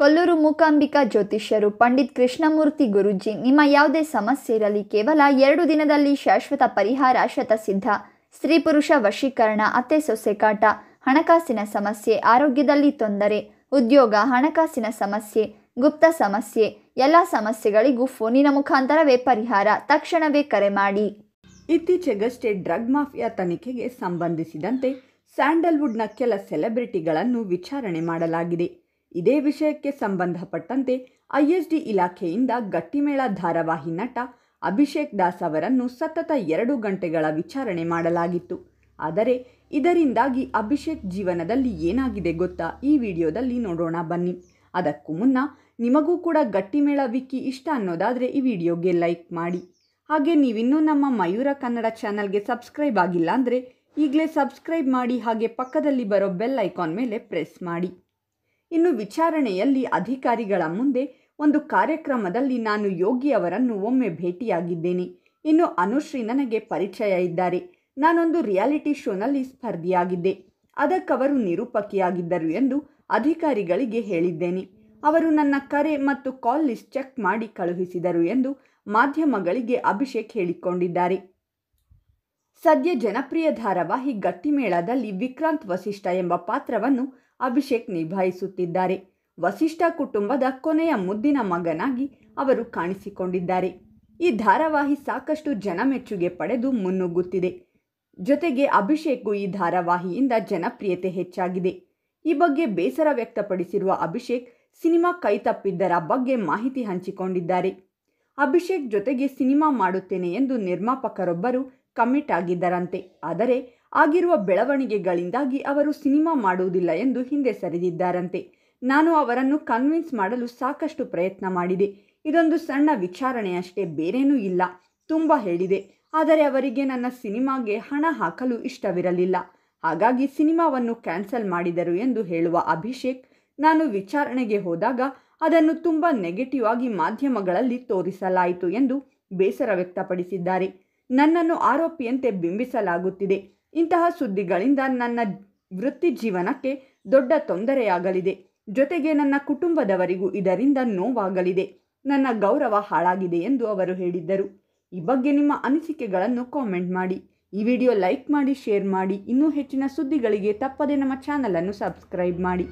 ಕೊಲ್ಲೂರು ಮೂಕಾಂಬಿಕಾ ಜ್ಯೋತಿಷ್ಯರು ಪಂಡಿತ್ ಕೃಷ್ಣಮೂರ್ತಿ ಗುರುಜಿ ನಿಮ್ಮ ಯಾವುದೇ ಸಮಸ್ಯೆ ಇರಲಿ ಕೇವಲ ಎರಡು ದಿನದಲ್ಲಿ ಶಾಶ್ವತ ಪರಿಹಾರ ಶತಸಿದ್ಧ ಸ್ತ್ರೀ ಪುರುಷ ವಶೀಕರಣ ಅತ್ತೆ ಸೊಸೆ ಕಾಟ ಹಣಕಾಸಿನ ಸಮಸ್ಯೆ ಆರೋಗ್ಯದಲ್ಲಿ ತೊಂದರೆ ಉದ್ಯೋಗ ಹಣಕಾಸಿನ ಸಮಸ್ಯೆ ಗುಪ್ತ ಸಮಸ್ಯೆ ಎಲ್ಲ ಸಮಸ್ಯೆಗಳಿಗೂ ಫೋನಿನ ಮುಖಾಂತರವೇ ಪರಿಹಾರ ತಕ್ಷಣವೇ ಕರೆ ಮಾಡಿ ಇತ್ತೀಚೆಗಷ್ಟೇ ಡ್ರಗ್ ಮಾಫಿಯಾ ತನಿಖೆಗೆ ಸಂಬಂಧಿಸಿದಂತೆ ಸ್ಯಾಂಡಲ್ವುಡ್ನ ಕೆಲ ಸೆಲೆಬ್ರಿಟಿಗಳನ್ನು ವಿಚಾರಣೆ ಮಾಡಲಾಗಿದೆ ಇದೇ ವಿಷಯಕ್ಕೆ ಸಂಬಂಧಪಟ್ಟಂತೆ ಐಎಸ್ಡಿ ಇಲಾಖೆಯಿಂದ ಗಟ್ಟಿಮೇಳ ಧಾರಾವಾಹಿ ನಟ ಅಭಿಷೇಕ್ ದಾಸ್ ಅವರನ್ನು ಸತತ ಎರಡು ಗಂಟೆಗಳ ವಿಚಾರಣೆ ಮಾಡಲಾಗಿತ್ತು ಆದರೆ ಇದರಿಂದಾಗಿ ಅಭಿಷೇಕ್ ಜೀವನದಲ್ಲಿ ಏನಾಗಿದೆ ಗೊತ್ತಾ ಈ ವಿಡಿಯೋದಲ್ಲಿ ನೋಡೋಣ ಬನ್ನಿ ಅದಕ್ಕೂ ಮುನ್ನ ನಿಮಗೂ ಕೂಡ ಗಟ್ಟಿಮೇಳ ವಿಕ್ಕಿ ಇಷ್ಟ ಅನ್ನೋದಾದರೆ ಈ ವಿಡಿಯೋಗೆ ಲೈಕ್ ಮಾಡಿ ಹಾಗೆ ನೀವಿನ್ನೂ ನಮ್ಮ ಮಯೂರ ಕನ್ನಡ ಚಾನಲ್ಗೆ ಸಬ್ಸ್ಕ್ರೈಬ್ ಆಗಿಲ್ಲ ಅಂದರೆ ಈಗಲೇ ಸಬ್ಸ್ಕ್ರೈಬ್ ಮಾಡಿ ಹಾಗೆ ಪಕ್ಕದಲ್ಲಿ ಬರೋ ಬೆಲ್ ಐಕಾನ್ ಮೇಲೆ ಪ್ರೆಸ್ ಮಾಡಿ ಇನ್ನು ವಿಚಾರಣೆಯಲ್ಲಿ ಅಧಿಕಾರಿಗಳ ಮುಂದೆ ಒಂದು ಕಾರ್ಯಕ್ರಮದಲ್ಲಿ ನಾನು ಯೋಗಿ ಅವರನ್ನು ಒಮ್ಮೆ ಭೇಟಿಯಾಗಿದ್ದೇನೆ ಇನ್ನು ಅನುಶ್ರೀ ನನಗೆ ಪರಿಚಯ ಇದ್ದಾರೆ ನಾನೊಂದು ರಿಯಾಲಿಟಿ ಶೋನಲ್ಲಿ ಸ್ಪರ್ಧಿಯಾಗಿದ್ದೆ ಅದಕ್ಕವರು ನಿರೂಪಕಿಯಾಗಿದ್ದರು ಎಂದು ಅಧಿಕಾರಿಗಳಿಗೆ ಹೇಳಿದ್ದೇನೆ ಅವರು ನನ್ನ ಕರೆ ಮತ್ತು ಕಾಲ್ ಲಿಸ್ಟ್ ಚೆಕ್ ಮಾಡಿ ಕಳುಹಿಸಿದರು ಎಂದು ಮಾಧ್ಯಮಗಳಿಗೆ ಅಭಿಷೇಕ್ ಹೇಳಿಕೊಂಡಿದ್ದಾರೆ ಸದ್ಯ ಜನಪ್ರಿಯ ಧಾರಾವಾಹಿ ಗಟ್ಟಿಮೇಳದಲ್ಲಿ ವಿಕ್ರಾಂತ್ ವಸಿಷ್ಠ ಎಂಬ ಪಾತ್ರವನ್ನು ಅಭಿಷೇಕ್ ನಿಭಾಯಿಸುತ್ತಿದ್ದಾರೆ ವಸಿಷ್ಠ ಕುಟುಂಬದ ಕೊನೆಯ ಮುದ್ದಿನ ಮಗನಾಗಿ ಅವರು ಕಾಣಿಸಿಕೊಂಡಿದ್ದಾರೆ ಈ ಧಾರಾವಾಹಿ ಸಾಕಷ್ಟು ಜನಮೆಚ್ಚುಗೆ ಪಡೆದು ಮುನ್ನುಗ್ಗುತ್ತಿದೆ ಜೊತೆಗೆ ಅಭಿಷೇಕ್ಗೂ ಈ ಧಾರಾವಾಹಿಯಿಂದ ಜನಪ್ರಿಯತೆ ಹೆಚ್ಚಾಗಿದೆ ಈ ಬಗ್ಗೆ ಬೇಸರ ವ್ಯಕ್ತಪಡಿಸಿರುವ ಅಭಿಷೇಕ್ ಸಿನಿಮಾ ಕೈತಪ್ಪಿದ್ದರ ಬಗ್ಗೆ ಮಾಹಿತಿ ಹಂಚಿಕೊಂಡಿದ್ದಾರೆ ಅಭಿಷೇಕ್ ಜೊತೆಗೆ ಸಿನಿಮಾ ಮಾಡುತ್ತೇನೆ ಎಂದು ನಿರ್ಮಾಪಕರೊಬ್ಬರು ಕಮಿಟ್ ಆಗಿದ್ದರಂತೆ ಆದರೆ ಆಗಿರುವ ಬೆಳವಣಿಗೆಗಳಿಂದಾಗಿ ಅವರು ಸಿನಿಮಾ ಮಾಡುವುದಿಲ್ಲ ಎಂದು ಹಿಂದೆ ಸರಿದಿದ್ದಾರಂತೆ ನಾನು ಅವರನ್ನು ಕನ್ವಿನ್ಸ್ ಮಾಡಲು ಸಾಕಷ್ಟು ಪ್ರಯತ್ನ ಮಾಡಿದೆ ಇದೊಂದು ಸಣ್ಣ ವಿಚಾರಣೆಯಷ್ಟೇ ಬೇರೇನೂ ಇಲ್ಲ ತುಂಬ ಹೇಳಿದೆ ಆದರೆ ಅವರಿಗೆ ನನ್ನ ಸಿನಿಮಾಗೆ ಹಣ ಹಾಕಲು ಇಷ್ಟವಿರಲಿಲ್ಲ ಹಾಗಾಗಿ ಸಿನಿಮಾವನ್ನು ಕ್ಯಾನ್ಸಲ್ ಮಾಡಿದರು ಎಂದು ಹೇಳುವ ಅಭಿಷೇಕ್ ನಾನು ವಿಚಾರಣೆಗೆ ಹೋದಾಗ ಅದನ್ನು ತುಂಬ ನೆಗೆಟಿವ್ ಆಗಿ ಮಾಧ್ಯಮಗಳಲ್ಲಿ ತೋರಿಸಲಾಯಿತು ಎಂದು ಬೇಸರ ವ್ಯಕ್ತಪಡಿಸಿದ್ದಾರೆ ನನ್ನನ್ನು ಆರೋಪಿಯಂತೆ ಬಿಂಬಿಸಲಾಗುತ್ತಿದೆ ಇಂತಹ ಸುದ್ದಿಗಳಿಂದ ನನ್ನ ವೃತ್ತಿ ಜೀವನಕ್ಕೆ ದೊಡ್ಡ ತೊಂದರೆಯಾಗಲಿದೆ ಜೊತೆಗೆ ನನ್ನ ಕುಟುಂಬದವರಿಗೂ ಇದರಿಂದ ನೋವಾಗಲಿದೆ ನನ್ನ ಗೌರವ ಹಾಳಾಗಿದೆ ಎಂದು ಅವರು ಹೇಳಿದ್ದರು ಈ ಬಗ್ಗೆ ನಿಮ್ಮ ಅನಿಸಿಕೆಗಳನ್ನು ಕಾಮೆಂಟ್ ಮಾಡಿ ಈ ವಿಡಿಯೋ ಲೈಕ್ ಮಾಡಿ ಶೇರ್ ಮಾಡಿ ಇನ್ನೂ ಹೆಚ್ಚಿನ ಸುದ್ದಿಗಳಿಗೆ ತಪ್ಪದೆ ನಮ್ಮ ಚಾನಲನ್ನು ಸಬ್ಸ್ಕ್ರೈಬ್ ಮಾಡಿ